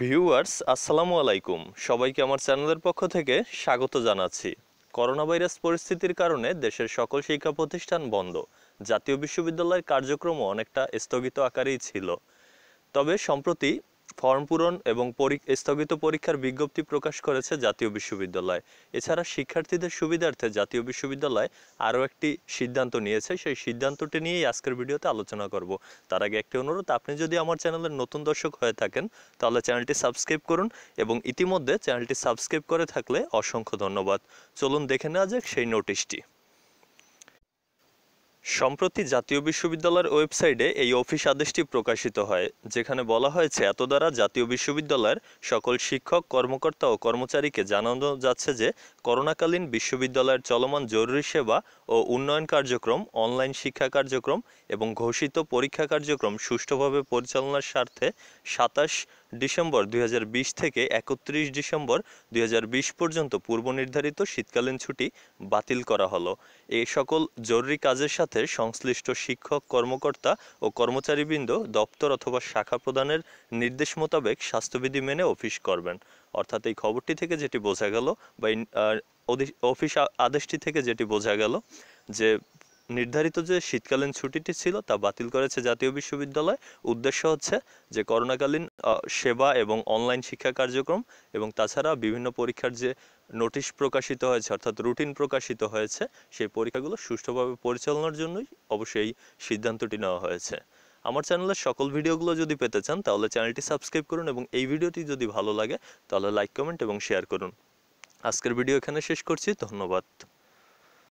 viewers আসসালামু আলাইকুম সবাইকে আমার চ্যানেলের পক্ষ থেকে স্বাগত জানাচ্ছি করোনা ভাইরাস পরিস্থিতির কারণে দেশের সকল শিক্ষা প্রতিষ্ঠান বন্ধ জাতীয় বিশ্ববিদ্যালয়ের কার্যক্রম অনেকটা স্থগিত আকারেই ছিল তবে সম্প্রতি ফর্ম পূরণ এবং স্থগিত পরীক্ষার বিজ্ঞপ্তি প্রকাশ করেছে জাতীয় বিশ্ববিদ্যালয় এছাড়া শিক্ষার্থীদের সুবিধার্থে জাতীয় বিশ্ববিদ্যালয় আরও একটি সিদ্ধান্ত নিয়েছে সেই সিদ্ধান্তটি নিয়েই আজকের ভিডিওতে আলোচনা করব তার আগে একটি অনুরোধ আপনি যদি আমার চ্যানেলের নতুন দর্শক হয়ে থাকেন তাহলে চ্যানেলটি সাবস্ক্রাইব করুন এবং ইতিমধ্যে চ্যানেলটি সাবস্ক্রাইব করে থাকলে অসংখ্য ধন্যবাদ চলুন দেখে নেওয়া যাক সেই নোটিশটি সম্প্রতি জাতীয় বিশ্ববিদ্যালয়ের ওয়েবসাইটে এই অফিস আদেশটি প্রকাশিত হয় যেখানে বলা হয়েছে এত দ্বারা জাতীয় বিশ্ববিদ্যালয়ের সকল শিক্ষক কর্মকর্তা ও কর্মচারীকে জানানো যাচ্ছে যে করোনাকালীন বিশ্ববিদ্যালয়ের চলমান জরুরি সেবা ও উন্নয়ন কার্যক্রম অনলাইন শিক্ষা কার্যক্রম এবং ঘোষিত পরীক্ষা কার্যক্রম সুষ্ঠুভাবে পরিচালনার স্বার্থে সাতাশ ডিসেম্বর দুই থেকে একত্রিশ ডিসেম্বর দুই পর্যন্ত পূর্ব নির্ধারিত শীতকালীন ছুটি বাতিল করা হলো এই সকল জরুরি কাজের সাথে স্বার্থে সংশ্লিষ্ট শিক্ষক কর্মকর্তা ও কর্মচারীবৃন্দ দপ্তর অথবা শাখা প্রদানের নির্দেশ মোতাবেক স্বাস্থ্যবিধি মেনে অফিস করবেন অর্থাৎ এই খবরটি থেকে যেটি বোঝা গেল বা অফিস আদেশটি থেকে যেটি বোঝা গেল যে নির্ধারিত যে শীতকালীন ছুটিটি ছিল তা বাতিল করেছে জাতীয় বিশ্ববিদ্যালয় উদ্দেশ্য হচ্ছে যে করোনাকালীন সেবা এবং অনলাইন শিক্ষা কার্যক্রম এবং তাছাড়া বিভিন্ন পরীক্ষার যে নোটিশ প্রকাশিত হয়েছে অর্থাৎ রুটিন প্রকাশিত হয়েছে সেই পরীক্ষাগুলো সুষ্ঠুভাবে পরিচালনার জন্যই অবশ্যই এই সিদ্ধান্তটি নেওয়া হয়েছে আমার চ্যানেলের সকল ভিডিওগুলো যদি পেতে চান তাহলে চ্যানেলটি সাবস্ক্রাইব করুন এবং এই ভিডিওটি যদি ভালো লাগে তাহলে লাইক কমেন্ট এবং শেয়ার করুন আজকের ভিডিও এখানে শেষ করছি ধন্যবাদ